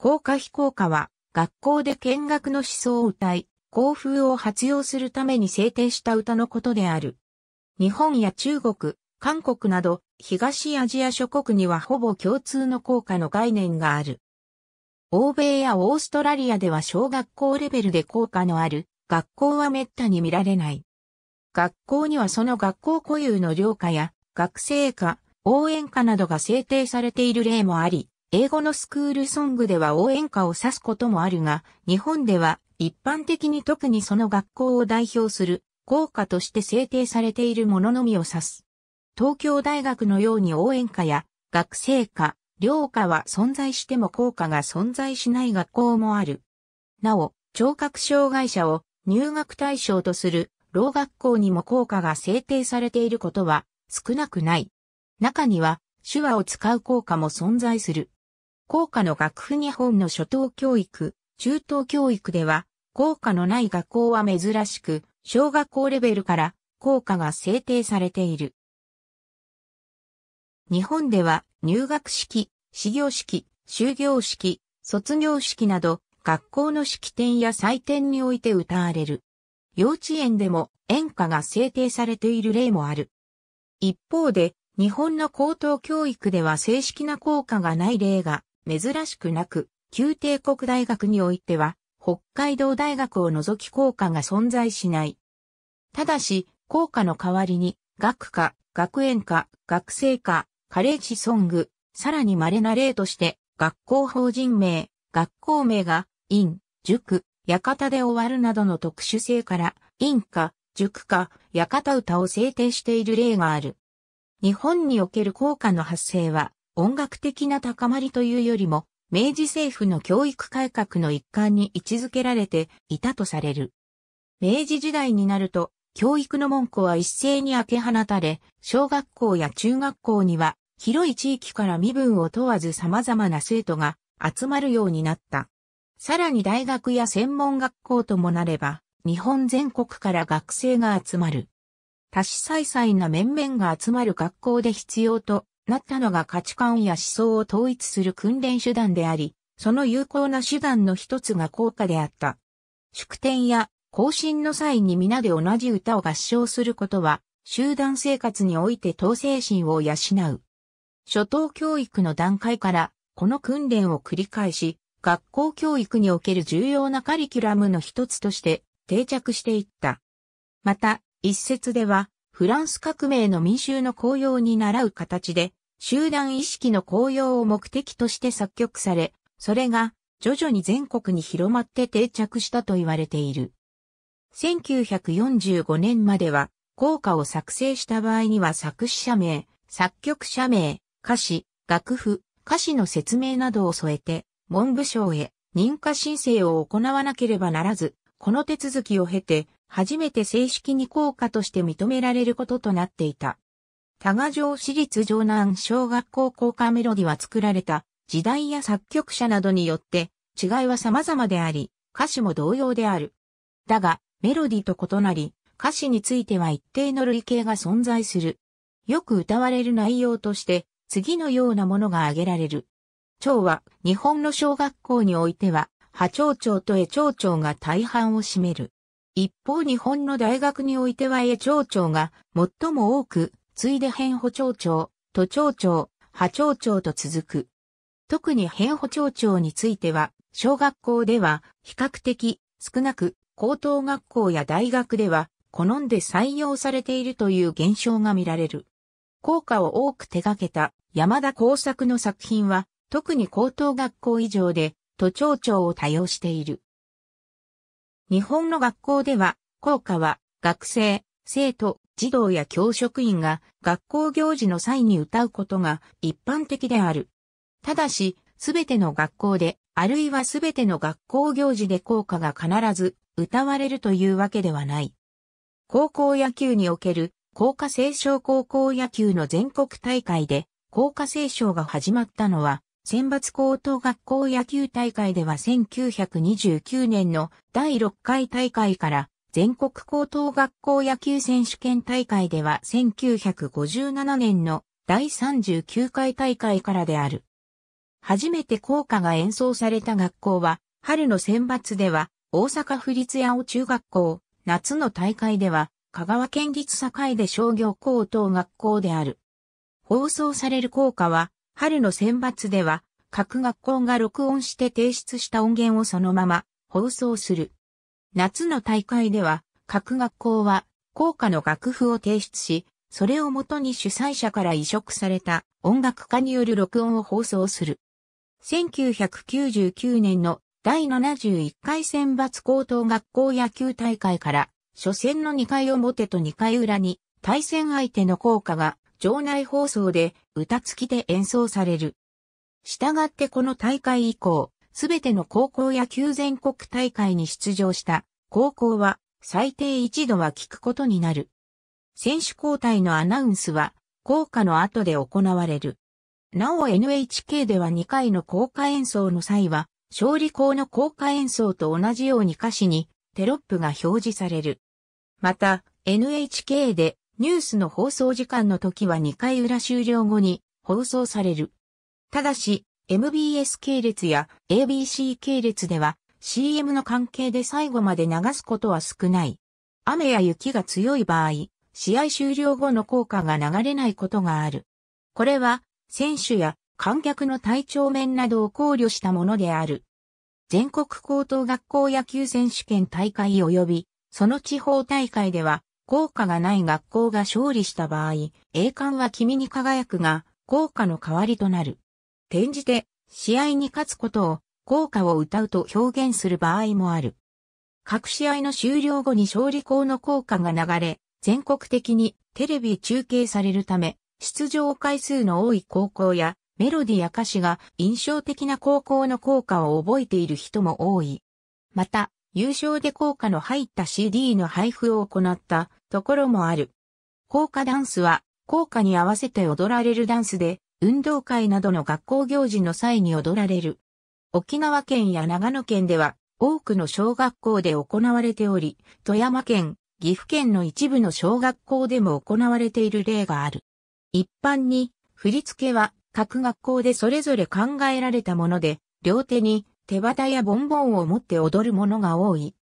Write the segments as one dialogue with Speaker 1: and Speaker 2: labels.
Speaker 1: 校歌非校歌は、学校で見学の思想を歌い、校風を発揚するために制定した歌のことである。日本や中国、韓国など、東アジア諸国にはほぼ共通の校歌の概念がある。欧米やオーストラリアでは小学校レベルで校歌のある、学校は滅多に見られない。学校にはその学校固有の寮歌や、学生歌、応援歌などが制定されている例もあり、英語のスクールソングでは応援歌を指すこともあるが、日本では一般的に特にその学校を代表する校歌として制定されているもののみを指す。東京大学のように応援歌や学生歌、両歌は存在しても校歌が存在しない学校もある。なお、聴覚障害者を入学対象とする老学校にも校歌が制定されていることは少なくない。中には手話を使う校歌も存在する。校歌の学府日本の初等教育、中等教育では、校下のない学校は珍しく、小学校レベルから校下が制定されている。日本では入学式、始業式、終業式、卒業式など学校の式典や祭典において歌われる。幼稚園でも演歌が制定されている例もある。一方で日本の高等教育では正式な校歌がない例が珍しくなく、旧帝国大学においては、北海道大学を除き校歌が存在しない。ただし、校果の代わりに、学科、学園科、学生科、カレッジソング、さらに稀な例として、学校法人名、学校名が、院、塾、館で終わるなどの特殊性から、院か、塾か、館歌を制定している例がある。日本における校歌の発生は、音楽的な高まりというよりも、明治政府の教育改革の一環に位置づけられていたとされる。明治時代になると、教育の門戸は一斉に開け放たれ、小学校や中学校には、広い地域から身分を問わず様々な生徒が集まるようになった。さらに大学や専門学校ともなれば、日本全国から学生が集まる。多子再々な面々が集まる学校で必要となったのが価値観や思想を統一する訓練手段であり、その有効な手段の一つが効果であった。祝典や行進の際に皆で同じ歌を合唱することは、集団生活において統制心を養う。初等教育の段階から、この訓練を繰り返し、学校教育における重要なカリキュラムの一つとして定着していった。また、一説では、フランス革命の民衆の公用に倣う形で、集団意識の高揚を目的として作曲され、それが徐々に全国に広まって定着したと言われている。1945年までは、効果を作成した場合には作詞者名、作曲者名、歌詞、楽譜、歌詞の説明などを添えて、文部省へ認可申請を行わなければならず、この手続きを経て、初めて正式に効果として認められることとなっていた。多賀城市立城南小学校校歌メロディは作られた時代や作曲者などによって違いは様々であり、歌詞も同様である。だが、メロディと異なり、歌詞については一定の類型が存在する。よく歌われる内容として、次のようなものが挙げられる。蝶は、日本の小学校においては、波長長と絵長長が大半を占める。一方日本の大学においては絵長長が最も多く次いで変補聴長、都町長、波長長と続く。特に変補聴長については、小学校では比較的少なく、高等学校や大学では好んで採用されているという現象が見られる。効果を多く手掛けた山田耕作の作品は、特に高等学校以上で都庁長を多用している。日本の学校では、効果は学生、生徒、児童や教職員が学校行事の際に歌うことが一般的である。ただし、すべての学校で、あるいはすべての学校行事で校歌が必ず歌われるというわけではない。高校野球における校歌斉唱高校野球の全国大会で校歌斉唱が始まったのは、選抜高等学校野球大会では1929年の第6回大会から全国高等学校野球選手権大会では1957年の第39回大会からである。初めて校歌が演奏された学校は、春の選抜では大阪府立八尾中学校、夏の大会では香川県立境で商業高等学校である。放送される校歌は、春の選抜では各学校が録音して提出した音源をそのまま放送する。夏の大会では、各学校は、校歌の楽譜を提出し、それをもとに主催者から移植された音楽家による録音を放送する。1999年の第71回選抜高等学校野球大会から、初戦の2回表と2回裏に、対戦相手の校歌が、場内放送で、歌付きで演奏される。従ってこの大会以降、すべての高校野球全国大会に出場した高校は最低一度は聞くことになる。選手交代のアナウンスは校歌の後で行われる。なお NHK では2回の校歌演奏の際は勝利校の校歌演奏と同じように歌詞にテロップが表示される。また NHK でニュースの放送時間の時は2回裏終了後に放送される。ただし、MBS 系列や ABC 系列では CM の関係で最後まで流すことは少ない。雨や雪が強い場合、試合終了後の効果が流れないことがある。これは選手や観客の体調面などを考慮したものである。全国高等学校野球選手権大会及びその地方大会では効果がない学校が勝利した場合、栄冠は君に輝くが効果の代わりとなる。転じて試合に勝つことを効果を歌うと表現する場合もある。各試合の終了後に勝利校の効果が流れ、全国的にテレビ中継されるため、出場回数の多い高校やメロディや歌詞が印象的な高校の効果を覚えている人も多い。また、優勝で効果の入った CD の配布を行ったところもある。効果ダンスは効果に合わせて踊られるダンスで、運動会などの学校行事の際に踊られる。沖縄県や長野県では多くの小学校で行われており、富山県、岐阜県の一部の小学校でも行われている例がある。一般に振り付けは各学校でそれぞれ考えられたもので、両手に手旗やボンボンを持って踊るものが多い。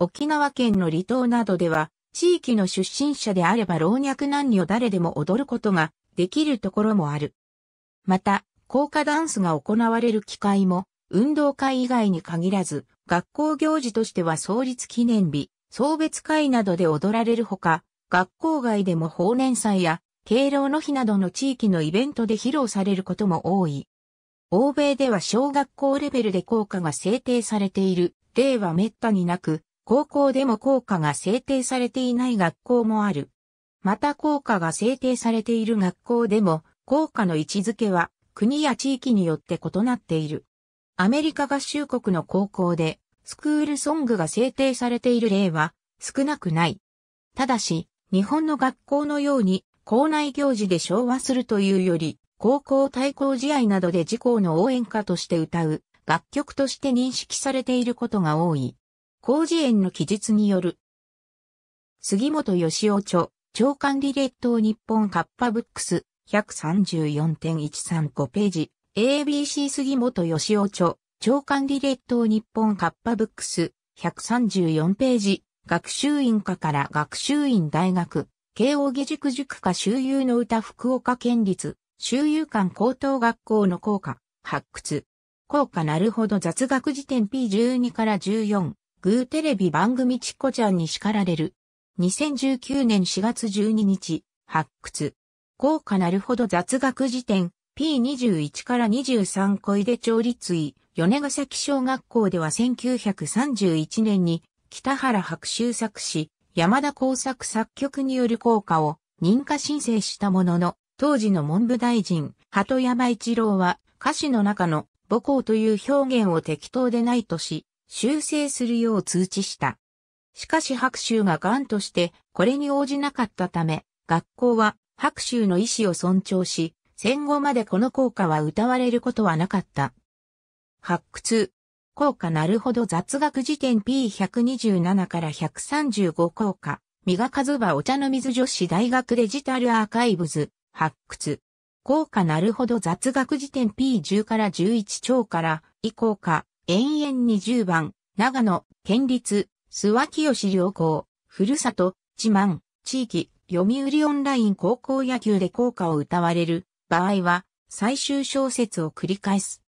Speaker 1: 沖縄県の離島などでは、地域の出身者であれば老若男女誰でも踊ることができるところもある。また、効果ダンスが行われる機会も、運動会以外に限らず、学校行事としては創立記念日、送別会などで踊られるほか、学校外でも放年祭や、敬老の日などの地域のイベントで披露されることも多い。欧米では小学校レベルで効果が制定されている例は滅多になく、高校でも効果が制定されていない学校もある。また効果が制定されている学校でも、効果の位置づけは国や地域によって異なっている。アメリカ合衆国の高校でスクールソングが制定されている例は少なくない。ただし、日本の学校のように校内行事で昭和するというより、高校対抗試合などで自校の応援歌として歌う楽曲として認識されていることが多い。工事園の記述による。杉本義雄著、長官リレット日本カッパブックス、134.135ページ、ABC 杉本義夫著、長官理列島日本カッパブックス、134ページ、学習院科から学習院大学、慶応義塾塾科周遊の歌福岡県立、周遊館高等学校の校歌、発掘。校歌なるほど雑学辞典 P12 から14、グーテレビ番組チコちゃんに叱られる。2019年4月12日、発掘。豪華なるほど雑学辞典 P21 から23小出町立位、米ヶ崎小学校では1931年に北原白秋作詞、山田工作作曲による効果を認可申請したものの、当時の文部大臣、鳩山一郎は歌詞の中の母校という表現を適当でないとし、修正するよう通知した。しかし白秋が癌としてこれに応じなかったため、学校は白州の意思を尊重し、戦後までこの効果は歌われることはなかった。発掘。効果なるほど雑学辞典 P127 から135効果。磨かずばお茶の水女子大学デジタルアーカイブズ。発掘。効果なるほど雑学辞典 P10 から11超から、以降か、延々20番、長野、県立、諏訪清良校、ふるさと、自慢、地域、読売オンライン高校野球で校歌を歌われる場合は、最終小説を繰り返す。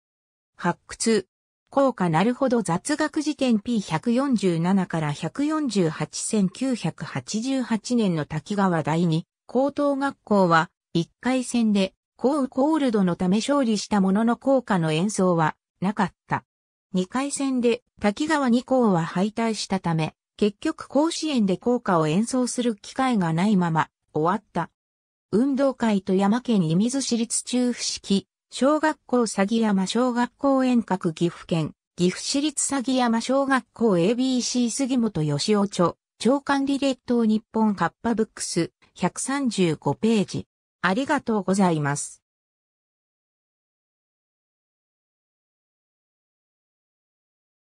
Speaker 1: 発掘。校歌なるほど雑学辞典 P147 から148988年の滝川第二高等学校は1回戦でコーコールドのため勝利したものの校歌の演奏はなかった。2回戦で滝川2校は敗退したため結局甲子園で校歌を演奏する機会がないまま終わった。運動会と山県伊水市立中府式、小学校詐欺山小学校遠隔岐阜県、岐阜市立詐欺山小学校 ABC 杉本義雄著、長官リレット日本カッパブックス135ページ。ありがとうございます。